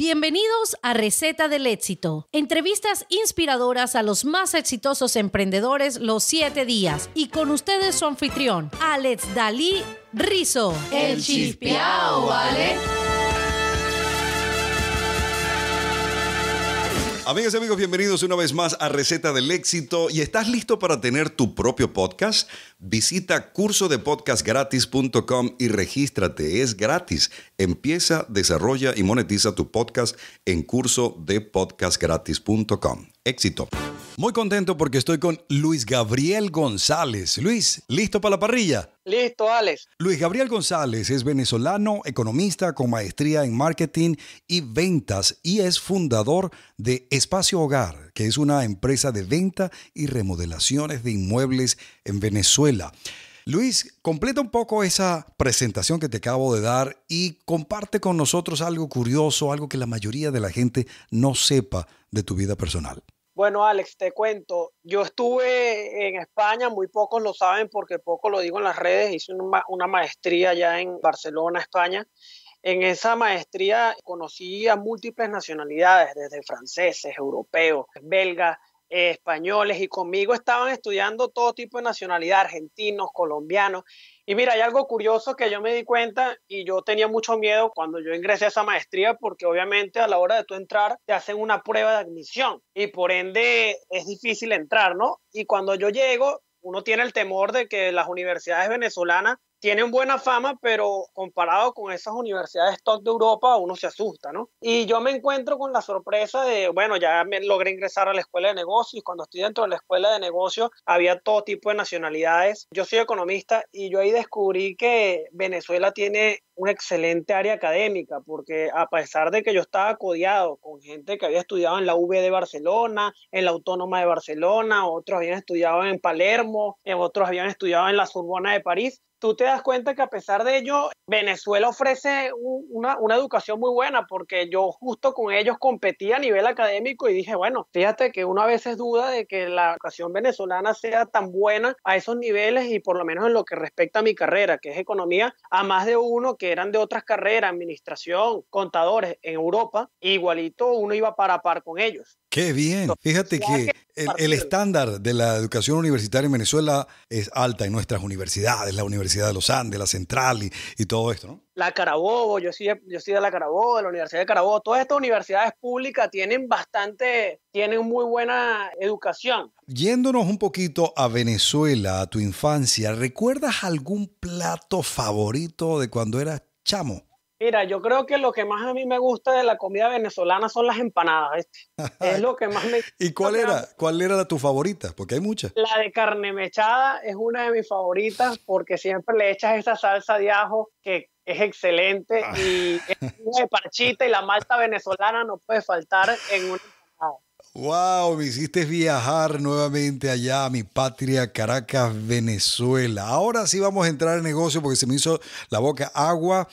Bienvenidos a Receta del Éxito. Entrevistas inspiradoras a los más exitosos emprendedores los siete días. Y con ustedes su anfitrión, Alex Dalí Rizo. El Chispiao, Alex. Amigas y amigos, bienvenidos una vez más a Receta del Éxito. ¿Y estás listo para tener tu propio podcast? Visita cursodepodcastgratis.com y regístrate. Es gratis. Empieza, desarrolla y monetiza tu podcast en cursodepodcastgratis.com. Éxito. Muy contento porque estoy con Luis Gabriel González. Luis, ¿listo para la parrilla? Listo, Alex. Luis Gabriel González es venezolano, economista con maestría en marketing y ventas y es fundador de Espacio Hogar, que es una empresa de venta y remodelaciones de inmuebles en Venezuela. Luis, completa un poco esa presentación que te acabo de dar y comparte con nosotros algo curioso, algo que la mayoría de la gente no sepa de tu vida personal. Bueno, Alex, te cuento. Yo estuve en España, muy pocos lo saben porque poco lo digo en las redes. Hice una, maestría ya en Barcelona, España. En esa maestría conocí a múltiples nacionalidades, desde franceses, europeos, belgas, españoles, y conmigo estaban estudiando todo tipo de nacionalidad, argentinos, colombianos, y mira, hay algo curioso que yo me di cuenta y yo tenía mucho miedo cuando yo ingresé a esa maestría porque obviamente a la hora de tú entrar te hacen una prueba de admisión y por ende es difícil entrar, ¿no? Y cuando yo llego, uno tiene el temor de que las universidades venezolanas tienen buena fama, pero comparado con esas universidades top de Europa, uno se asusta, ¿no? Y yo me encuentro con la sorpresa de, bueno, ya logré ingresar a la escuela de negocios, cuando estoy dentro de la escuela de negocios había todo tipo de nacionalidades. Yo soy economista y yo ahí descubrí que Venezuela tiene una excelente área académica, porque a pesar de que yo estaba codiado con gente que había estudiado en la UB de Barcelona, en la Autónoma de Barcelona, otros habían estudiado en Palermo, otros habían estudiado en la Sorbona de París, tú te das cuenta que a pesar de ello, Venezuela ofrece una, una, educación muy buena, porque yo justo con ellos competí a nivel académico y dije, bueno, fíjate que uno a veces duda de que la educación venezolana sea tan buena a esos niveles y por lo menos en lo que respecta a mi carrera, que es economía, a más de uno que eran de otras carreras, administración, contadores en Europa, igualito uno iba para par con ellos. Qué bien. Fíjate que el, estándar de la educación universitaria en Venezuela es alta en nuestras universidades, la Universidad de los Andes, la Central y, todo esto, ¿no? La Carabobo, yo soy, yo soy de la Carabobo, de la Universidad de Carabobo. Todas estas universidades públicas tienen bastante, tienen muy buena educación. Yéndonos un poquito a Venezuela, a tu infancia, ¿recuerdas algún plato favorito de cuando eras chamo? Mira, yo creo que lo que más a mí me gusta de la comida venezolana son las empanadas. Es lo que más me ¿Y cuál era? ¿Cuál era la, tu favorita? Porque hay muchas. La de carne mechada es una de mis favoritas porque siempre le echas esa salsa de ajo que es excelente ah. y es de parchita y la malta venezolana no puede faltar en una empanada. Wow, me hiciste viajar nuevamente allá a mi patria, Caracas, Venezuela. Ahora sí vamos a entrar en negocio porque se me hizo la boca agua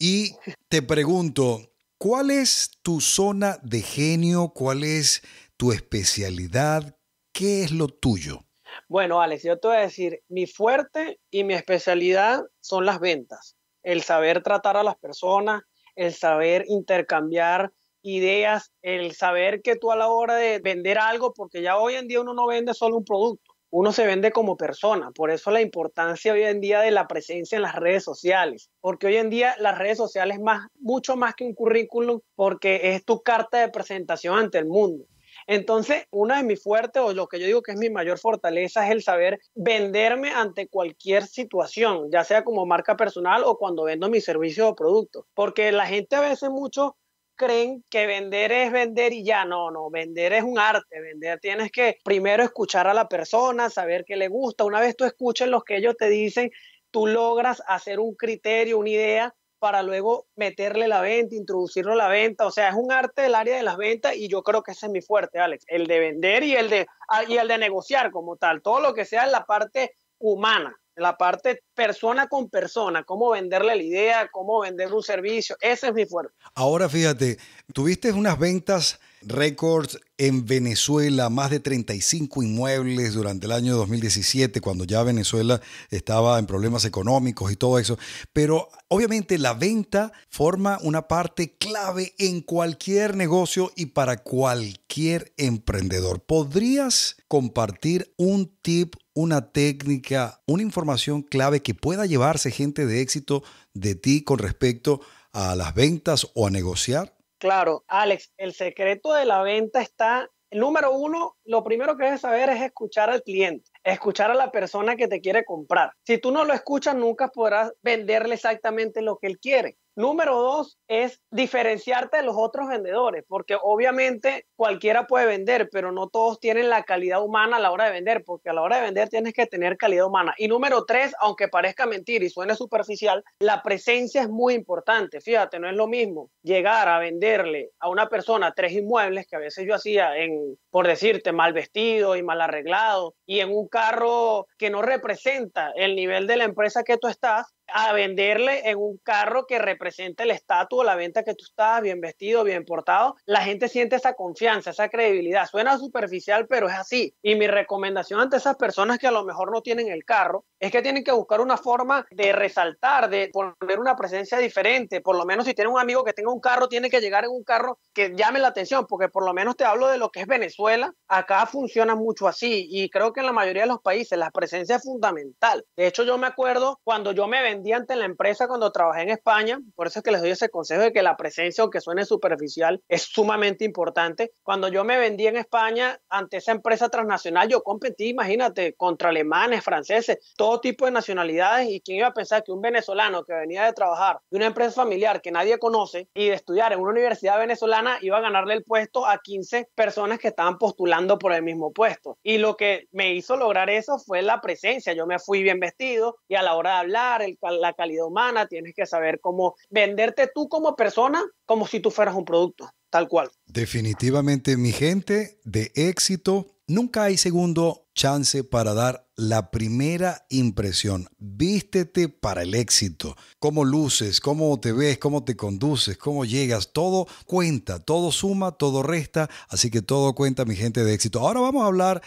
y te pregunto, ¿cuál es tu zona de genio? ¿Cuál es tu especialidad? ¿Qué es lo tuyo? Bueno, Alex, yo te voy a decir, mi fuerte y mi especialidad son las ventas, el saber tratar a las personas, el saber intercambiar ideas, el saber que tú a la hora de vender algo, porque ya hoy en día uno no vende solo un producto, uno se vende como persona. Por eso la importancia hoy en día de la presencia en las redes sociales. Porque hoy en día las redes sociales más, mucho más que un currículum, porque es tu carta de presentación ante el mundo. Entonces, una de mis fuertes, o lo que yo digo que es mi mayor fortaleza, es el saber venderme ante cualquier situación, ya sea como marca personal o cuando vendo mi servicio o producto, Porque la gente a veces mucho creen que vender es vender y ya, no, no, vender es un arte, vender tienes que primero escuchar a la persona, saber qué le gusta, una vez tú escuches lo que ellos te dicen, tú logras hacer un criterio, una idea para luego meterle la venta, introducirlo a la venta. O sea, es un arte del área de las ventas y yo creo que ese es mi fuerte, Alex. El de vender y el de, ah, y el de negociar como tal. Todo lo que sea en la parte humana la parte persona con persona, cómo venderle la idea, cómo vender un servicio, ese es mi fuerte. Ahora fíjate, tuviste unas ventas récords en Venezuela, más de 35 inmuebles durante el año 2017, cuando ya Venezuela estaba en problemas económicos y todo eso. Pero obviamente la venta forma una parte clave en cualquier negocio y para cualquier emprendedor. ¿Podrías compartir un tip, una técnica, una información clave que pueda llevarse gente de éxito de ti con respecto a las ventas o a negociar? Claro, Alex, el secreto de la venta está, el número uno, lo primero que debes saber es escuchar al cliente, escuchar a la persona que te quiere comprar. Si tú no lo escuchas, nunca podrás venderle exactamente lo que él quiere. Número dos es diferenciarte de los otros vendedores, porque obviamente cualquiera puede vender, pero no todos tienen la calidad humana a la hora de vender, porque a la hora de vender tienes que tener calidad humana. Y número tres, aunque parezca mentir y suene superficial, la presencia es muy importante. Fíjate, no es lo mismo llegar a venderle a una persona tres inmuebles que a veces yo hacía en, por decirte, mal vestido y mal arreglado y en un carro que no representa el nivel de la empresa que tú estás a venderle en un carro que representa el estatus o la venta que tú estás, bien vestido, bien portado, la gente siente esa confianza, esa credibilidad. Suena superficial, pero es así. Y mi recomendación ante esas personas que a lo mejor no tienen el carro es que tienen que buscar una forma de resaltar, de poner una presencia diferente. Por lo menos si tiene un amigo que tenga un carro, tiene que llegar en un carro que llame la atención, porque por lo menos te hablo de lo que es Venezuela. Acá funciona mucho así y creo que en la mayoría de los países la presencia es fundamental. De hecho, yo me acuerdo cuando yo me vendí ante en la empresa cuando trabajé en España, por eso es que les doy ese consejo de que la presencia, aunque suene superficial, es sumamente importante. Cuando yo me vendí en España ante esa empresa transnacional, yo competí, imagínate, contra alemanes, franceses, todo tipo de nacionalidades y quién iba a pensar que un venezolano que venía de trabajar de una empresa familiar que nadie conoce y de estudiar en una universidad venezolana iba a ganarle el puesto a 15 personas que estaban postulando por el mismo puesto. Y lo que me hizo lograr eso fue la presencia. Yo me fui bien vestido y a la hora de hablar, el la calidad humana, tienes que saber cómo venderte tú como persona, como si tú fueras un producto, tal cual. Definitivamente, mi gente, de éxito, nunca hay segundo chance para dar la primera impresión. Vístete para el éxito. Cómo luces, cómo te ves, cómo te conduces, cómo llegas. Todo cuenta, todo suma, todo resta. Así que todo cuenta, mi gente de éxito. Ahora vamos a hablar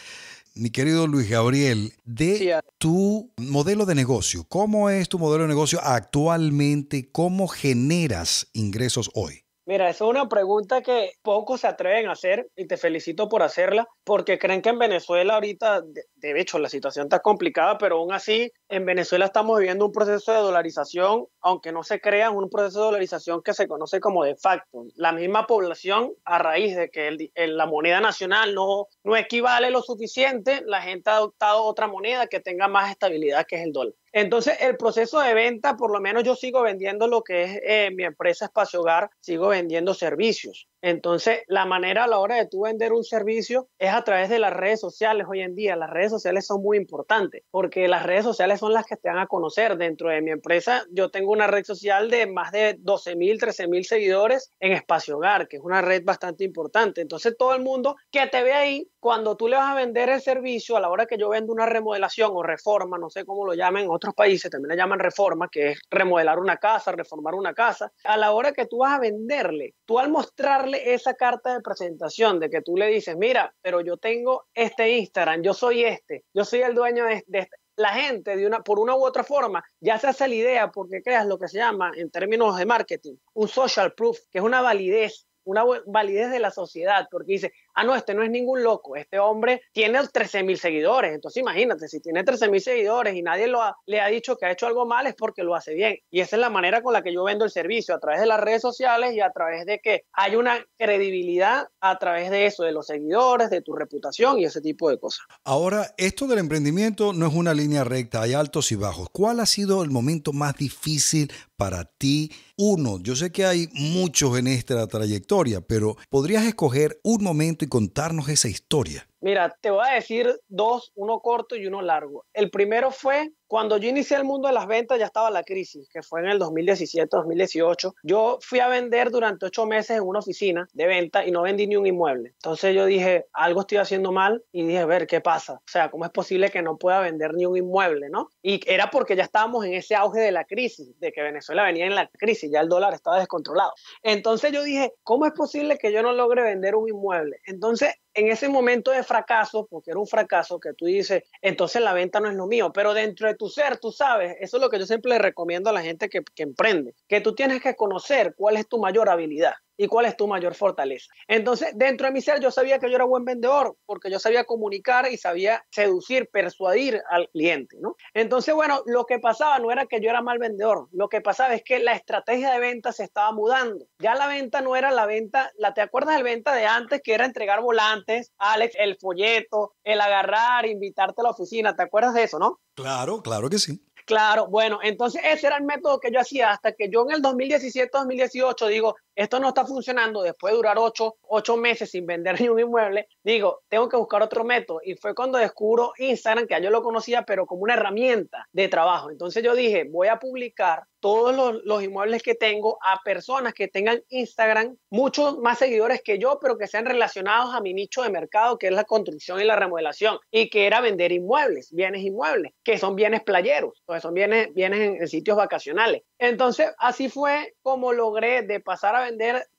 mi querido Luis Gabriel, de tu modelo de negocio. ¿Cómo es tu modelo de negocio actualmente? ¿Cómo generas ingresos hoy? Mira, esa es una pregunta que pocos se atreven a hacer y te felicito por hacerla, porque creen que en Venezuela ahorita, de, hecho, la situación está complicada, pero aún así, en Venezuela estamos viviendo un proceso de dolarización, aunque no se crea, un proceso de dolarización que se conoce como de facto. La misma población, a raíz de que la moneda nacional no, no equivale lo suficiente, la gente ha adoptado otra moneda que tenga más estabilidad, que es el dólar. Entonces, el proceso de venta, por lo menos yo sigo vendiendo lo que es eh, mi empresa Espacio Hogar, sigo vendiendo servicios. Entonces, la manera a la hora de tú vender un servicio es a través de las redes sociales hoy en día. Las redes sociales son muy importantes porque las redes sociales son las que te van a conocer. Dentro de mi empresa, yo tengo una red social de más de 12 mil, 13 mil seguidores en Espacio Hogar, que es una red bastante importante. Entonces, todo el mundo que te ve ahí, cuando tú le vas a vender el servicio, a la hora que yo vendo una remodelación o reforma, no sé cómo lo llaman en otros países, también le llaman reforma, que es remodelar una casa, reformar una casa. A la hora que tú vas a venderle, tú al mostrarle esa carta de presentación de que tú le dices, mira, pero yo tengo este Instagram, yo soy este, yo soy el dueño de, este", La gente, de una, por una u otra forma, ya se hace la idea porque creas lo que se llama, en términos de marketing, un social proof, que es una validez una validez de la sociedad, porque dice, ah, no, este no es ningún loco, este hombre tiene 13 mil seguidores, entonces imagínate, si tiene 13 mil seguidores y nadie lo le ha dicho que ha hecho algo mal es porque lo hace bien. Y esa es la manera con la que yo vendo el servicio, a través de las redes sociales y a través de que hay una credibilidad a través de eso, de los seguidores, de tu reputación y ese tipo de cosas. Ahora, esto del emprendimiento no es una línea recta, hay altos y bajos. ¿Cuál ha sido el momento más difícil para ti? Uno, yo sé que hay muchos en esta trayectoria, pero ¿podrías escoger un momento y contarnos esa historia. Mira, te voy a decir dos, uno corto y uno largo. El primero fue cuando yo inicié el mundo de las ventas, ya estaba la crisis, que fue en el 2017-2018. Yo fui a vender durante ocho meses en una oficina de venta y no vendí ni un inmueble. Entonces yo dije, algo estoy haciendo mal y dije, a ver, ¿qué pasa? O sea, ¿cómo es posible que no pueda vender ni un inmueble, no? Y era porque ya estábamos en ese auge de la crisis, de que Venezuela venía en la crisis, ya el dólar estaba descontrolado. Entonces yo dije, ¿cómo es posible que yo no logre vender un inmueble? Entonces en ese momento de fracaso, porque era un fracaso, que tú dices, entonces la venta no es lo mío, pero dentro de tu ser, tú sabes, eso es lo que yo siempre le recomiendo a la gente que, que emprende, que tú tienes que conocer cuál es tu mayor habilidad y cuál es tu mayor fortaleza. Entonces, dentro de mi ser, yo sabía que yo era buen vendedor porque yo sabía comunicar y sabía seducir, persuadir al cliente, ¿no? Entonces, bueno, lo que pasaba no era que yo era mal vendedor, lo que pasaba es que la estrategia de venta se estaba mudando. Ya la venta no era la venta, la ¿te acuerdas la venta de antes que era entregar volantes, Alex, el folleto, el agarrar, invitarte a la oficina, ¿te acuerdas de eso, no? Claro, claro que sí. Claro, bueno, entonces ese era el método que yo hacía hasta que yo en el 2017-2018 digo, esto no está funcionando, después de durar ocho, meses sin vender ni un inmueble, digo, tengo que buscar otro método. Y fue cuando descubro Instagram, que ya yo lo conocía, pero como una herramienta de trabajo. Entonces yo dije, voy a publicar todos los, los, inmuebles que tengo a personas que tengan Instagram, muchos más seguidores que yo, pero que sean relacionados a mi nicho de mercado, que es la construcción y la remodelación, y que era vender inmuebles, bienes inmuebles, que son bienes playeros, o son bienes, bienes en, sitios vacacionales. Entonces, así fue como logré de pasar a vender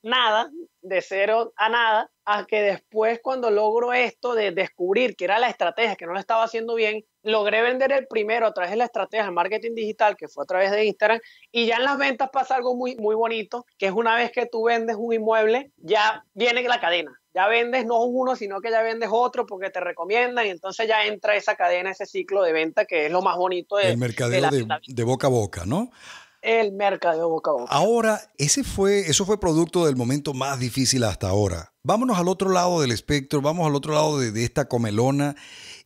nada, de cero a nada, a que después cuando logro esto de descubrir que era la estrategia, que no lo estaba haciendo bien, logré vender el primero a través de la estrategia de marketing digital, que fue a través de Instagram, y ya en las ventas pasa algo muy, muy bonito, que es una vez que tú vendes un inmueble, ya viene la cadena. Ya vendes no uno, sino que ya vendes otro porque te recomiendan y entonces ya entra esa cadena, ese ciclo de venta que es lo más bonito de, mercadeo de boca a boca, ¿no? el mercado boca a Ahora, ese fue, eso fue producto del momento más difícil hasta ahora. Vámonos al otro lado del espectro, vamos al otro lado de, esta comelona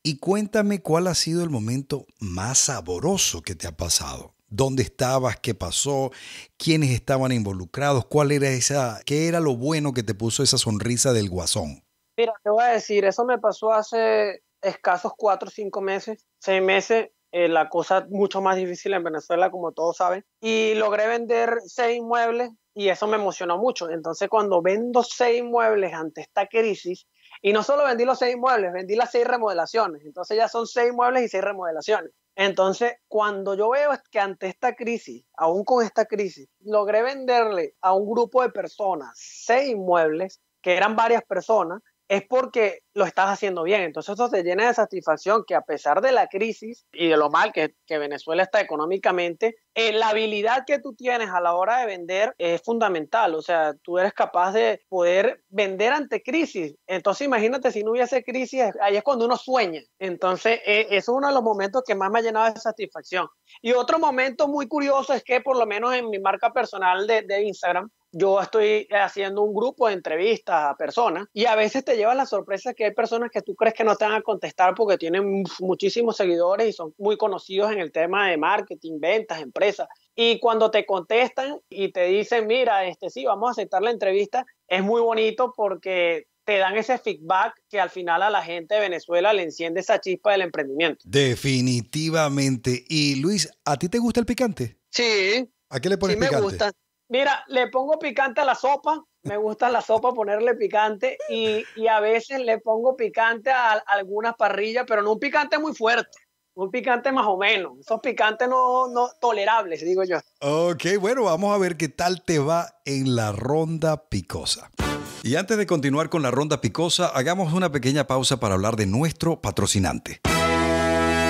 y cuéntame cuál ha sido el momento más saboroso que te ha pasado. ¿Dónde estabas? ¿Qué pasó? ¿Quiénes estaban involucrados? ¿Cuál era esa? ¿Qué era lo bueno que te puso esa sonrisa del guasón? Mira, te voy a decir, eso me pasó hace escasos cuatro, cinco meses, seis meses eh, la cosa mucho más difícil en Venezuela, como todos saben. Y logré vender seis inmuebles y eso me emocionó mucho. Entonces, cuando vendo seis inmuebles ante esta crisis, y no solo vendí los seis inmuebles, vendí las seis remodelaciones. Entonces, ya son seis inmuebles y seis remodelaciones. Entonces, cuando yo veo que ante esta crisis, aún con esta crisis, logré venderle a un grupo de personas seis inmuebles, que eran varias personas, es porque lo estás haciendo bien. Entonces eso te llena de satisfacción que a pesar de la crisis y de lo mal que, Venezuela está económicamente, eh, la habilidad que tú tienes a la hora de vender es fundamental. O sea, tú eres capaz de poder vender ante crisis. Entonces imagínate si no hubiese crisis, ahí es cuando uno sueña. Entonces eh, eso es uno de los momentos que más me ha llenado de satisfacción. Y otro momento muy curioso es que por lo menos en mi marca personal de Instagram, yo estoy haciendo un grupo de entrevistas a personas y a veces te lleva la sorpresa que hay personas que tú crees que no te van a contestar porque tienen muchísimos seguidores y son muy conocidos en el tema de marketing, ventas, empresas. Y cuando te contestan y te dicen, mira, este sí, vamos a aceptar la entrevista, es muy bonito porque te dan ese feedback que al final a la gente de Venezuela le enciende esa chispa del emprendimiento. Definitivamente. Y Luis, ¿a ti te gusta el picante? Sí. ¿A qué le pones sí me Gusta. Mira, le pongo picante a la sopa, me gusta la sopa ponerle picante y, a veces le pongo picante a, algunas parrillas, pero no un picante muy fuerte, un picante más o menos, esos picantes no, no tolerables, digo yo. Ok, bueno, vamos a ver qué tal te va en la ronda picosa. Y antes de continuar con la ronda picosa, hagamos una pequeña pausa para hablar de nuestro patrocinante.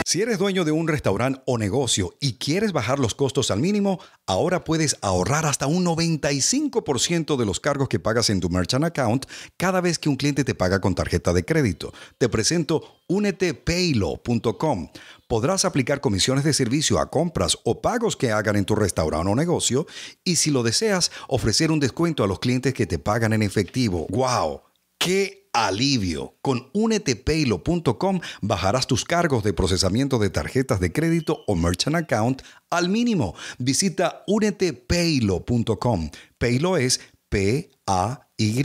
Si eres dueño de un restaurante o negocio y quieres bajar los costos al mínimo, ahora puedes ahorrar hasta un 95% de los cargos que pagas en tu merchant account cada vez que un cliente te paga con tarjeta de crédito. Te presento unetepaylo.com. Podrás aplicar comisiones de servicio a compras o pagos que hagan en tu restaurante o negocio y si lo deseas, ofrecer un descuento a los clientes que te pagan en efectivo. ¡Wow! ¡Qué alivio. Con unetepaylo.com bajarás tus cargos de procesamiento de tarjetas de crédito o merchant account al mínimo. Visita unetepaylo.com. Paylo es P A Y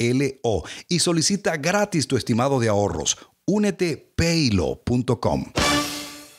L O y solicita gratis tu estimado de ahorros. unetepaylo.com.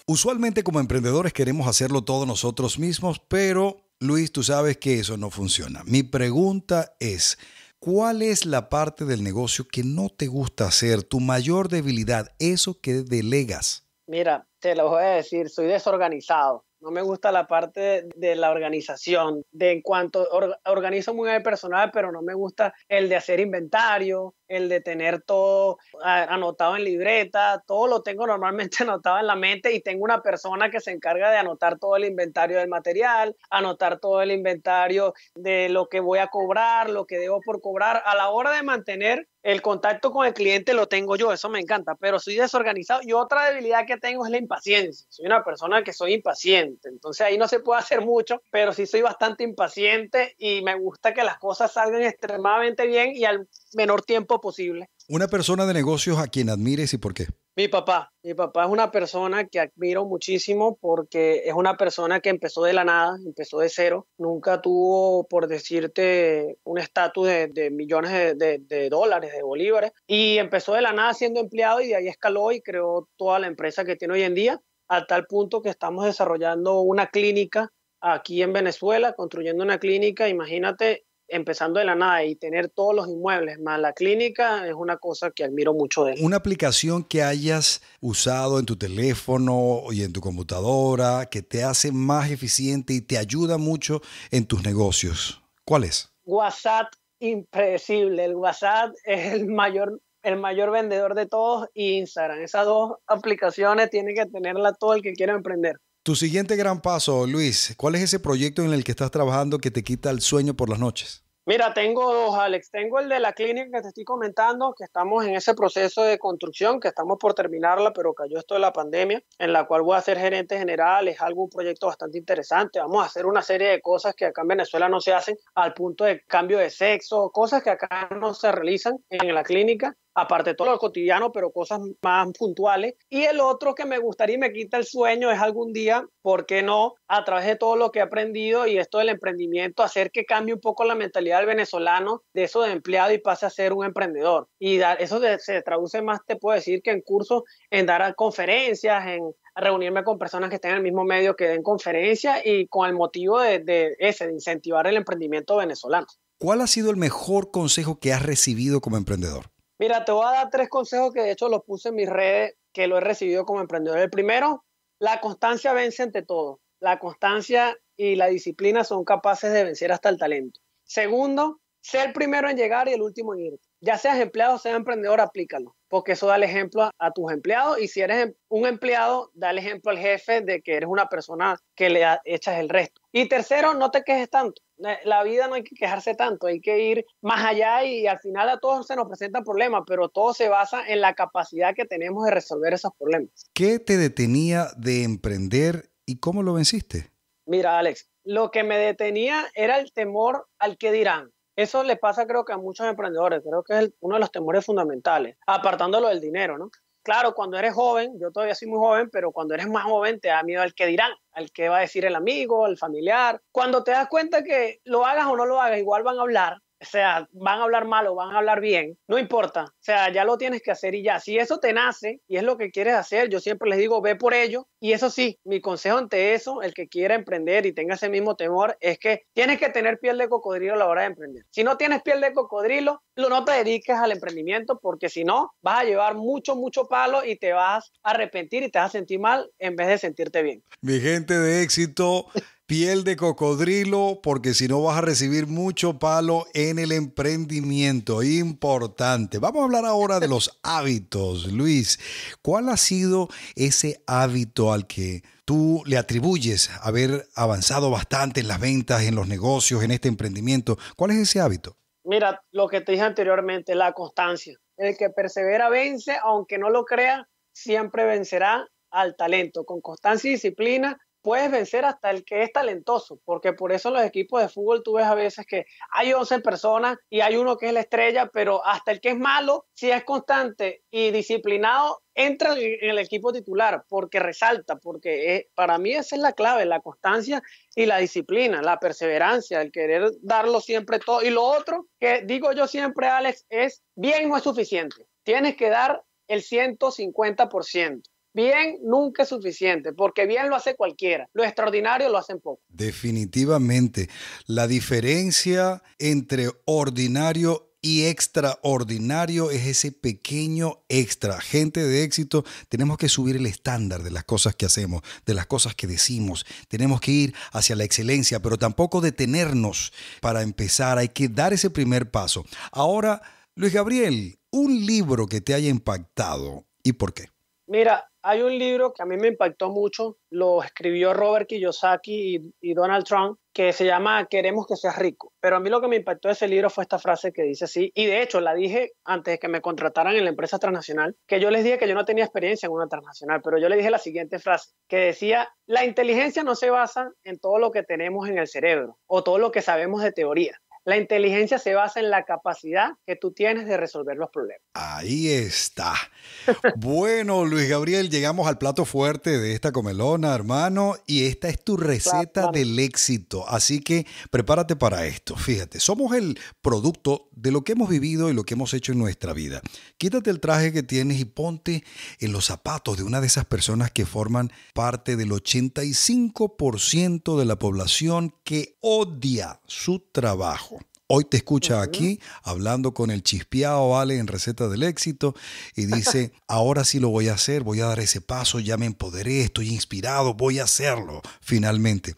Usualmente como emprendedores queremos hacerlo todos nosotros mismos, pero Luis, tú sabes que eso no funciona. Mi pregunta es ¿Cuál es la parte del negocio que no te gusta hacer, tu mayor debilidad, eso que delegas? Mira, te lo voy a decir, soy desorganizado. No me gusta la parte de la organización, de en cuanto organizo muy bien el personal, pero no me gusta el de hacer inventario, el de tener todo ah, anotado en libreta, todo lo tengo normalmente anotado en la mente y tengo una persona que se encarga de anotar todo el inventario del material, anotar todo el inventario de lo que voy a cobrar, lo que debo por cobrar. A la hora de mantener el contacto con el cliente lo tengo yo, eso me encanta, pero soy desorganizado y otra debilidad que tengo es la impaciencia. Soy una persona que soy impaciente, entonces ahí no se puede hacer mucho, pero sí soy bastante impaciente y me gusta que las cosas salgan extremadamente bien y al menor tiempo posible. Una persona de negocios a quien admires y por qué. Mi papá. Mi papá es una persona que admiro muchísimo porque es una persona que empezó de la nada, empezó de cero. Nunca tuvo, por decirte, un estatus de, millones de, dólares, de bolívares. Y empezó de la nada siendo empleado y de ahí escaló y creó toda la empresa que tiene hoy en día, a tal punto que estamos desarrollando una clínica aquí en Venezuela, construyendo una clínica, imagínate, empezando de la nada y tener todos los inmuebles más la clínica es una cosa que admiro mucho de él. Una aplicación que hayas usado en tu teléfono y en tu computadora que te hace más eficiente y te ayuda mucho en tus negocios. ¿Cuál es? WhatsApp impredecible. El WhatsApp es el mayor el mayor vendedor de todos y Instagram. Esas dos aplicaciones tienen que tenerla todo el que quiera emprender. Tu siguiente gran paso, Luis, ¿cuál es ese proyecto en el que estás trabajando que te quita el sueño por las noches? Mira, tengo dos, Alex. Tengo el de la clínica que te estoy comentando, que estamos en ese proceso de construcción, que estamos por terminarla, pero cayó esto de la pandemia, en la cual voy a ser gerente general. Es algo, un proyecto bastante interesante. Vamos a hacer una serie de cosas que acá en Venezuela no se hacen, al punto de cambio de sexo, cosas que acá no se realizan en la clínica aparte de todo lo cotidiano, pero cosas más puntuales. Y el otro que me gustaría y me quita el sueño es algún día, ¿por qué no? A través de todo lo que he aprendido y esto del emprendimiento, hacer que cambie un poco la mentalidad del venezolano de eso de empleado y pase a ser un emprendedor. Y eso se traduce más, te puedo decir, que en cursos, en dar conferencias, en reunirme con personas que estén en el mismo medio que den conferencias y con el motivo de, de ese, de incentivar el emprendimiento venezolano. ¿Cuál ha sido el mejor consejo que has recibido como emprendedor? Mira, te voy a dar tres consejos que de hecho los puse en mis redes, que lo he recibido como emprendedor. El primero, la constancia vence ante todo. La constancia y la disciplina son capaces de vencer hasta el talento. Segundo, ser primero en llegar y el último en ir. Ya seas empleado o seas emprendedor, aplícalo porque eso da el ejemplo a, tus empleados y si eres em, un empleado, da el ejemplo al jefe de que eres una persona que le echas el resto. Y tercero, no te quejes tanto. Eh, la vida no hay que quejarse tanto, hay que ir más allá y al final a todos se nos presentan problemas, pero todo se basa en la capacidad que tenemos de resolver esos problemas. ¿Qué te detenía de emprender y cómo lo venciste? Mira, Alex, lo que me detenía era el temor al que dirán eso le pasa creo que a muchos emprendedores, creo que es uno de los temores fundamentales, apartándolo del dinero, ¿no? Claro, cuando eres joven, yo todavía soy muy joven, pero cuando eres más joven te da miedo al que dirán, al que va a decir el amigo, el familiar. Cuando te das cuenta que lo hagas o no lo hagas, igual van a hablar, o sea, van a hablar mal o van a hablar bien, no importa. O sea, ya lo tienes que hacer y ya. Si eso te nace y es lo que quieres hacer, yo siempre les digo, ve por ello. Y eso sí, mi consejo ante eso, el que quiera emprender y tenga ese mismo temor, es que tienes que tener piel de cocodrilo a la hora de emprender. Si no tienes piel de cocodrilo, no te dediques al emprendimiento porque si no, vas a llevar mucho, mucho palo y te vas a arrepentir y te vas a sentir mal en vez de sentirte bien. Mi gente de éxito piel de cocodrilo, porque si no vas a recibir mucho palo en el emprendimiento. Importante. Vamos a hablar ahora de los hábitos, Luis. ¿Cuál ha sido ese hábito al que tú le atribuyes haber avanzado bastante en las ventas, en los negocios, en este emprendimiento? ¿Cuál es ese hábito? Mira, lo que te dije anteriormente, la constancia. El que persevera vence, aunque no lo crea, siempre vencerá al talento. Con constancia y disciplina puedes vencer hasta el que es talentoso, porque por eso los equipos de fútbol tú ves a veces que hay 11 personas y hay uno que es la estrella, pero hasta el que es malo, si es constante y disciplinado, entra en el equipo titular, porque resalta, porque para mí esa es la clave, la constancia y la disciplina, la perseverancia, el querer darlo siempre todo. Y lo otro que digo yo siempre, Alex, es bien no es suficiente, tienes que dar el 150%. Bien nunca es suficiente, porque bien lo hace cualquiera, lo extraordinario lo hacen pocos. Definitivamente, la diferencia entre ordinario y extraordinario es ese pequeño extra. Gente de éxito, tenemos que subir el estándar de las cosas que hacemos, de las cosas que decimos. Tenemos que ir hacia la excelencia, pero tampoco detenernos para empezar. Hay que dar ese primer paso. Ahora, Luis Gabriel, un libro que te haya impactado y por qué. Mira, hay un libro que a mí me impactó mucho, lo escribió Robert Kiyosaki y, Donald Trump, que se llama Queremos que seas rico. Pero a mí lo que me impactó de ese libro fue esta frase que dice así, y de hecho la dije antes de que me contrataran en la empresa transnacional, que yo les dije que yo no tenía experiencia en una transnacional, pero yo le dije la siguiente frase, que decía, la inteligencia no se basa en todo lo que tenemos en el cerebro o todo lo que sabemos de teoría la inteligencia se basa en la capacidad que tú tienes de resolver los problemas. Ahí está. bueno, Luis Gabriel, llegamos al plato fuerte de esta comelona, hermano, y esta es tu receta del éxito. Así que prepárate para esto. Fíjate, somos el producto de lo que hemos vivido y lo que hemos hecho en nuestra vida. Quítate el traje que tienes y ponte en los zapatos de una de esas personas que forman parte del 85% de la población que odia su trabajo Hoy te escucha aquí hablando con el chispeado Vale en Receta del Éxito y dice, ahora sí lo voy a hacer, voy a dar ese paso, ya me empoderé, estoy inspirado, voy a hacerlo finalmente.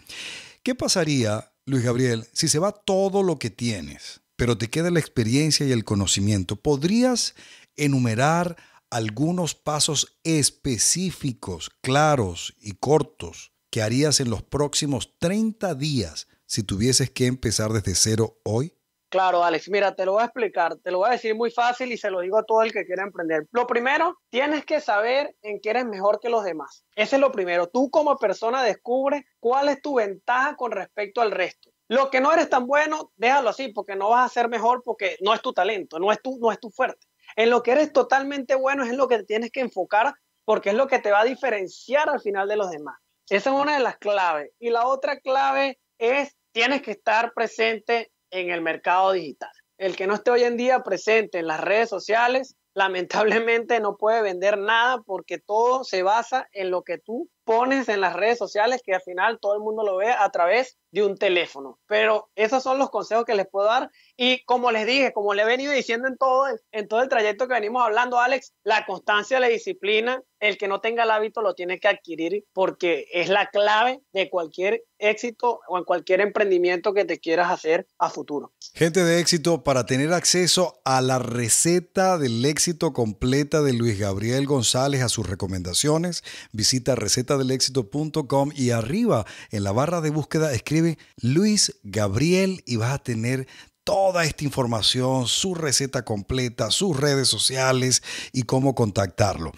¿Qué pasaría, Luis Gabriel, si se va todo lo que tienes, pero te queda la experiencia y el conocimiento? ¿Podrías enumerar algunos pasos específicos, claros y cortos que harías en los próximos 30 días si tuvieses que empezar desde cero hoy? Claro, Alex, mira, te lo voy a explicar, te lo voy a decir muy fácil y se lo digo a todo el que quiera emprender. Lo primero, tienes que saber en qué eres mejor que los demás. Ese es lo primero. Tú como persona descubres cuál es tu ventaja con respecto al resto. Lo que no eres tan bueno, déjalo así, porque no vas a ser mejor porque no es tu talento, no es tu, no es tu fuerte. En lo que eres totalmente bueno es lo que tienes que enfocar porque es lo que te va a diferenciar al final de los demás. Esa es una de las claves. Y la otra clave es, tienes que estar presente en el mercado digital. El que no esté hoy en día presente en las redes sociales, lamentablemente no puede vender nada porque todo se basa en lo que tú pones en las redes sociales que al final todo el mundo lo ve a través de un teléfono. Pero esos son los consejos que les puedo dar. Y como les dije, como le he venido diciendo en todo, el, en todo el trayecto que venimos hablando, Alex, la constancia, la disciplina, el que no tenga el hábito lo tiene que adquirir porque es la clave de cualquier éxito o en cualquier emprendimiento que te quieras hacer a futuro. Gente de éxito, para tener acceso a la receta del éxito completa de Luis Gabriel González, a sus recomendaciones, visita receta delexito.com y arriba en la barra de búsqueda escribe Luis Gabriel y vas a tener toda esta información, su receta completa, sus redes sociales y cómo contactarlo.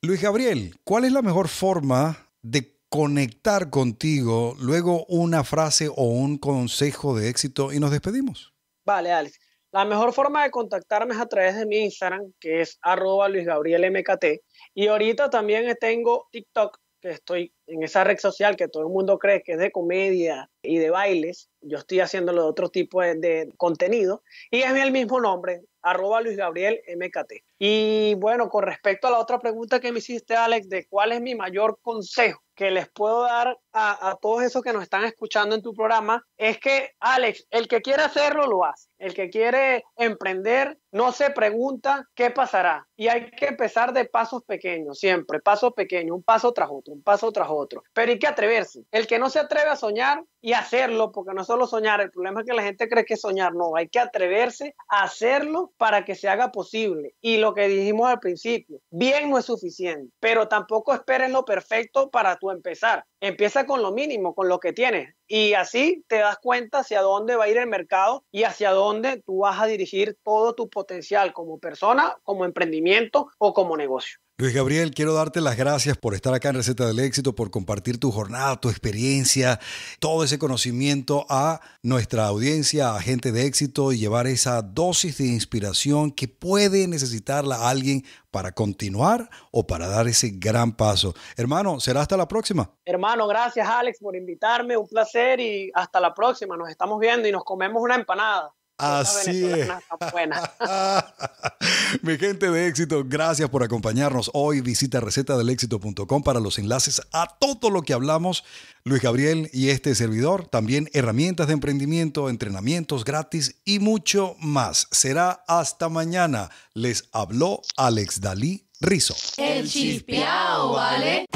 Luis Gabriel, ¿cuál es la mejor forma de conectar contigo? Luego una frase o un consejo de éxito y nos despedimos. Vale, Alex. La mejor forma de contactarme es a través de mi Instagram, que es arroba Luis Gabriel MKT. Y ahorita también tengo TikTok, que estoy en esa red social que todo el mundo cree que es de comedia y de bailes, yo estoy haciendo de otro tipo de, contenido y es el mismo nombre, arroba Luis Gabriel MKT. Y bueno, con respecto a la otra pregunta que me hiciste, Alex, de cuál es mi mayor consejo que les puedo dar a, todos esos que nos están escuchando en tu programa, es que, Alex, el que quiere hacerlo, lo hace. El que quiere emprender, no se pregunta qué pasará. Y hay que empezar de pasos pequeños, siempre, pasos pequeños, un paso tras otro, un paso tras otro. Pero hay que atreverse. El que no se atreve a soñar y hacerlo, porque no solo soñar, el problema es que la gente cree que soñar, no, hay que atreverse a hacerlo para que se haga posible. Y lo que dijimos al principio, bien no es suficiente, pero tampoco esperes lo perfecto para tu empezar. Empieza con lo mínimo, con lo que tienes. Y así te das cuenta hacia dónde va a ir el mercado y hacia dónde tú vas a dirigir todo tu potencial como persona, como emprendimiento o como negocio. Luis Gabriel, quiero darte las gracias por estar acá en Receta del Éxito, por compartir tu jornada, tu experiencia, todo ese conocimiento a nuestra audiencia, a gente de éxito y llevar esa dosis de inspiración que puede necesitarla alguien para continuar o para dar ese gran paso. Hermano, será hasta la próxima. Hermano, gracias Alex por invitarme, un placer y hasta la próxima. Nos estamos viendo y nos comemos una empanada. Así es. Mi gente de éxito, gracias por acompañarnos hoy. Visita recetadelexito.com para los enlaces a todo lo que hablamos. Luis Gabriel y este servidor, también herramientas de emprendimiento, entrenamientos gratis y mucho más. Será hasta mañana. Les habló Alex Dalí Rizo. El chispeado, ¿vale?